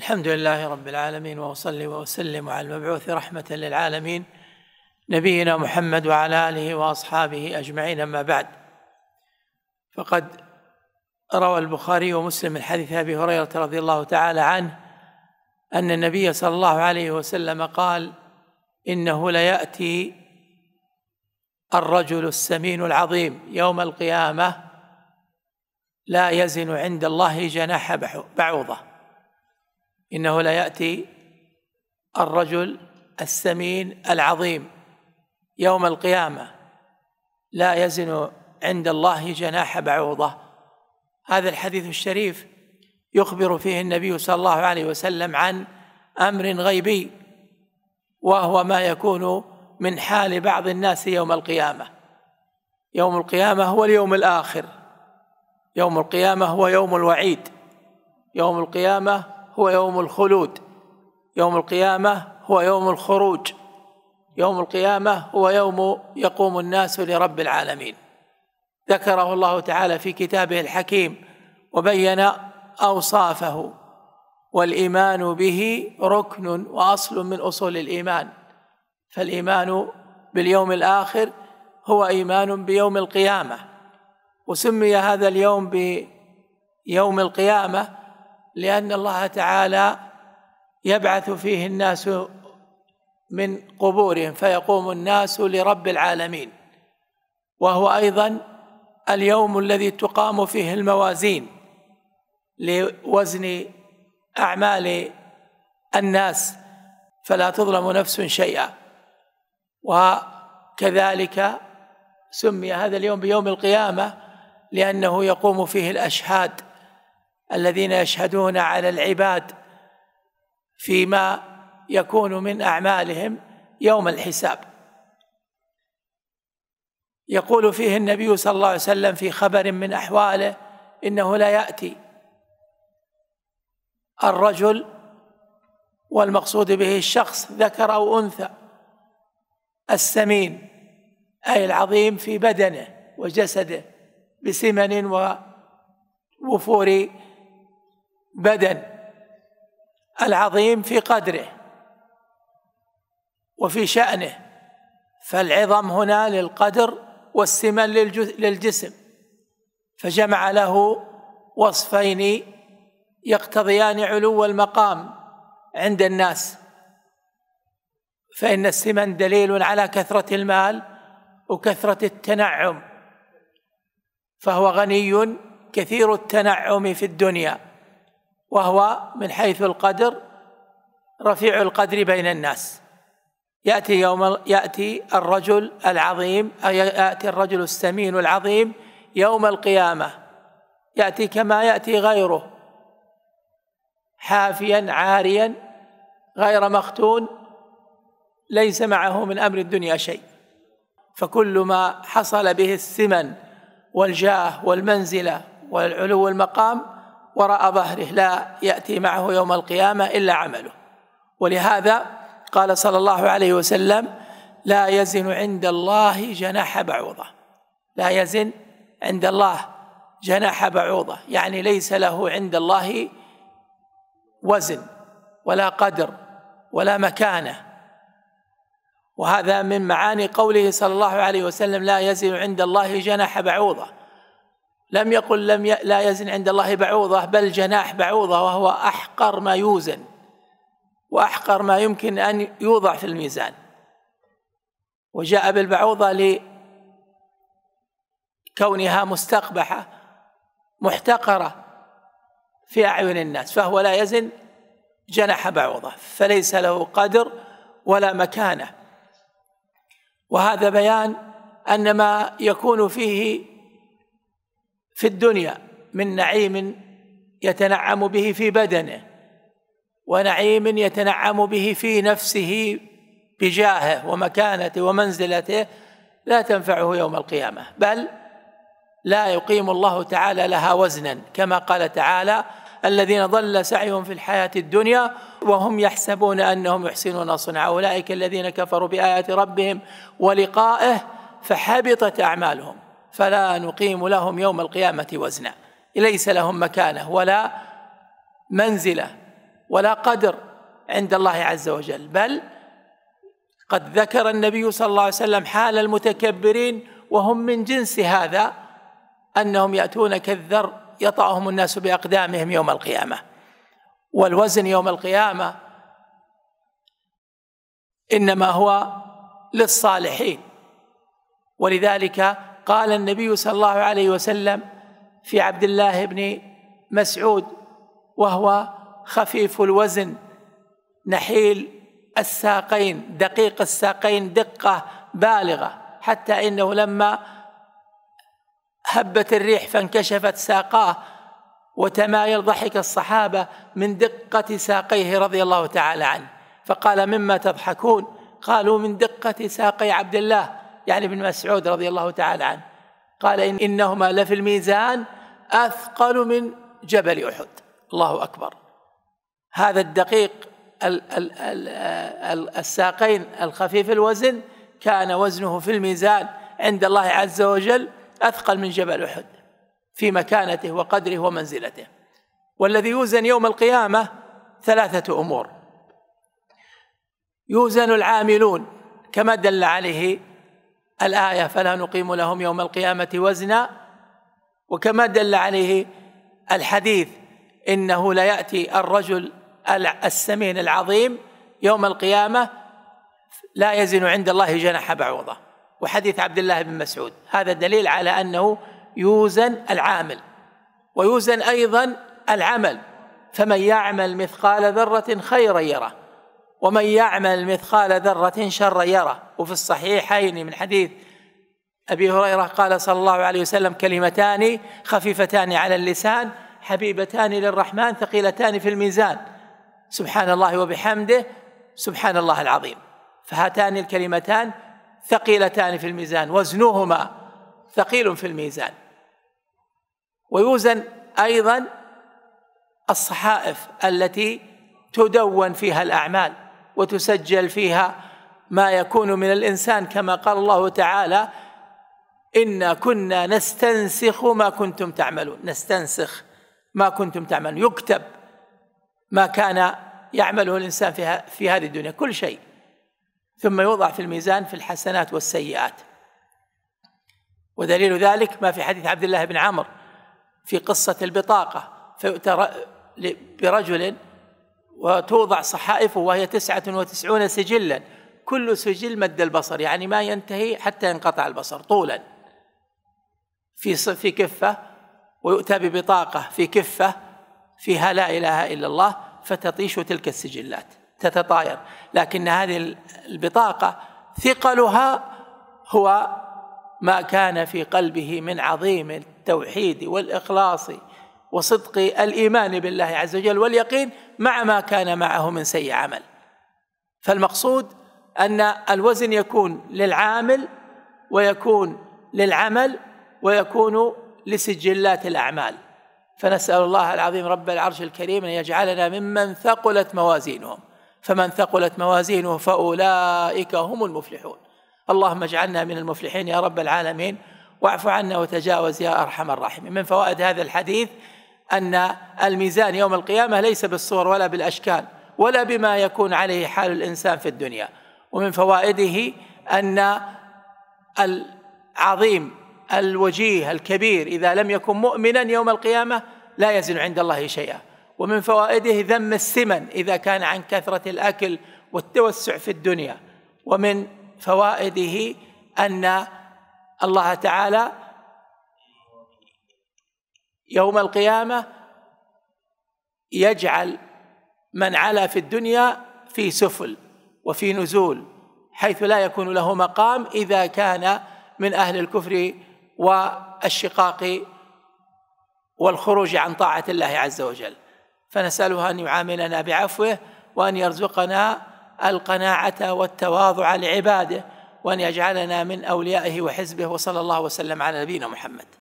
الحمد لله رب العالمين واصلي واسلم على المبعوث رحمه للعالمين نبينا محمد وعلى اله واصحابه اجمعين اما بعد فقد روى البخاري ومسلم من حديث ابي هريره رضي الله تعالى عنه ان النبي صلى الله عليه وسلم قال انه لياتي الرجل السمين العظيم يوم القيامه لا يزن عند الله جناح بعوضه إنه لا يأتي الرجل السمين العظيم يوم القيامة لا يزن عند الله جناح بعوضة هذا الحديث الشريف يخبر فيه النبي صلى الله عليه وسلم عن أمر غيبي وهو ما يكون من حال بعض الناس يوم القيامة يوم القيامة هو اليوم الآخر يوم القيامة هو يوم الوعيد يوم القيامة هو يوم الخلود يوم القيامة هو يوم الخروج يوم القيامة هو يوم يقوم الناس لرب العالمين ذكره الله تعالى في كتابه الحكيم وبين أوصافه والإيمان به ركن وأصل من أصول الإيمان فالإيمان باليوم الآخر هو إيمان بيوم القيامة وسمي هذا اليوم بيوم القيامة لأن الله تعالى يبعث فيه الناس من قبورهم فيقوم الناس لرب العالمين وهو أيضا اليوم الذي تقام فيه الموازين لوزن أعمال الناس فلا تظلم نفس شيئا وكذلك سمي هذا اليوم بيوم القيامة لأنه يقوم فيه الأشهاد الذين يشهدون على العباد فيما يكون من اعمالهم يوم الحساب يقول فيه النبي صلى الله عليه وسلم في خبر من احواله انه لا ياتي الرجل والمقصود به الشخص ذكر او انثى السمين اي العظيم في بدنه وجسده بسمن ووفور بدن العظيم في قدره وفي شأنه فالعظم هنا للقدر والسمن للجسم فجمع له وصفين يقتضيان علو المقام عند الناس فإن السمن دليل على كثرة المال وكثرة التنعم فهو غني كثير التنعم في الدنيا وهو من حيث القدر رفيع القدر بين الناس ياتي يوم ياتي الرجل العظيم ياتي الرجل السمين العظيم يوم القيامه ياتي كما ياتي غيره حافيا عاريا غير مختون ليس معه من امر الدنيا شيء فكل ما حصل به الثمن والجاه والمنزله والعلو والمقام وراء ظهره لا يأتي معه يوم القيامة إلا عمله ولهذا قال صلى الله عليه وسلم لا يزن عند الله جناح بعوضة لا يزن عند الله جناح بعوضة يعني ليس له عند الله وزن ولا قدر ولا مكانه وهذا من معاني قوله صلى الله عليه وسلم لا يزن عند الله جناح بعوضه لم يقل لم ي... لا يزن عند الله بعوضة بل جناح بعوضة وهو أحقر ما يوزن وأحقر ما يمكن أن يوضع في الميزان وجاء بالبعوضة لكونها مستقبحة محتقرة في أعين الناس فهو لا يزن جناح بعوضة فليس له قدر ولا مكانة وهذا بيان أن ما يكون فيه في الدنيا من نعيم يتنعم به في بدنه ونعيم يتنعم به في نفسه بجاهه ومكانته ومنزلته لا تنفعه يوم القيامه بل لا يقيم الله تعالى لها وزنا كما قال تعالى الذين ضل سعيهم في الحياه الدنيا وهم يحسبون انهم يحسنون صنعا اولئك الذين كفروا بايات ربهم ولقائه فحبطت اعمالهم فلا نقيم لهم يوم القيامة وزنا ليس لهم مكانة ولا منزلة ولا قدر عند الله عز وجل بل قد ذكر النبي صلى الله عليه وسلم حال المتكبرين وهم من جنس هذا أنهم يأتون كالذر يطأهم الناس بأقدامهم يوم القيامة والوزن يوم القيامة إنما هو للصالحين ولذلك قال النبي صلى الله عليه وسلم في عبد الله بن مسعود وهو خفيف الوزن نحيل الساقين دقيق الساقين دقة بالغة حتى إنه لما هبت الريح فانكشفت ساقاه وتمايل ضحك الصحابة من دقة ساقيه رضي الله تعالى عنه فقال مما تضحكون قالوا من دقة ساقي عبد الله يعني ابن مسعود رضي الله تعالى عنه قال إن إنهما لفي الميزان أثقل من جبل أحد الله أكبر هذا الدقيق ال ال ال الساقين الخفيف الوزن كان وزنه في الميزان عند الله عز وجل أثقل من جبل أحد في مكانته وقدره ومنزلته والذي يوزن يوم القيامة ثلاثة أمور يوزن العاملون كما دل عليه الآية فلا نقيم لهم يوم القيامة وزنا وكما دل عليه الحديث إنه ليأتي الرجل السمين العظيم يوم القيامة لا يزن عند الله جناح بعوضة وحديث عبد الله بن مسعود هذا دليل على أنه يوزن العامل ويوزن أيضا العمل فمن يعمل مثقال ذرة خيرا يره ومن يعمل مثقال ذرة شرا يره وفي الصحيحين من حديث أبي هريرة قال صلى الله عليه وسلم كلمتان خفيفتان على اللسان حبيبتان للرحمن ثقيلتان في الميزان سبحان الله وبحمده سبحان الله العظيم فهاتان الكلمتان ثقيلتان في الميزان وزنهما ثقيل في الميزان ويوزن أيضا الصحائف التي تدون فيها الأعمال وتسجل فيها ما يكون من الانسان كما قال الله تعالى انا كنا نستنسخ ما كنتم تعملون نستنسخ ما كنتم تعملون يكتب ما كان يعمله الانسان في, في هذه الدنيا كل شيء ثم يوضع في الميزان في الحسنات والسيئات ودليل ذلك ما في حديث عبد الله بن عمرو في قصه البطاقه فيؤتى برجل وتوضع صحائفه وهي تسعة وتسعون سجلا كل سجل مد البصر يعني ما ينتهي حتى ينقطع البصر طولا في في كفة ويؤتى ببطاقة في كفة فيها لا إله إلا الله فتطيش تلك السجلات تتطاير لكن هذه البطاقة ثقلها هو ما كان في قلبه من عظيم التوحيد والإخلاص وصدق الايمان بالله عز وجل واليقين مع ما كان معه من سيء عمل فالمقصود ان الوزن يكون للعامل ويكون للعمل ويكون لسجلات الاعمال فنسال الله العظيم رب العرش الكريم ان يجعلنا ممن ثقلت موازينهم فمن ثقلت موازينه فاولئك هم المفلحون اللهم اجعلنا من المفلحين يا رب العالمين واعف عنا وتجاوز يا ارحم الراحمين من فوائد هذا الحديث أن الميزان يوم القيامة ليس بالصور ولا بالأشكال ولا بما يكون عليه حال الإنسان في الدنيا ومن فوائده أن العظيم الوجيه الكبير إذا لم يكن مؤمنا يوم القيامة لا يزن عند الله شيئا ومن فوائده ذم السمن إذا كان عن كثرة الأكل والتوسع في الدنيا ومن فوائده أن الله تعالى يوم القيامه يجعل من علا في الدنيا في سفل وفي نزول حيث لا يكون له مقام اذا كان من اهل الكفر والشقاق والخروج عن طاعه الله عز وجل فنساله ان يعاملنا بعفوه وان يرزقنا القناعه والتواضع لعباده وان يجعلنا من اوليائه وحزبه وصلى الله وسلم على نبينا محمد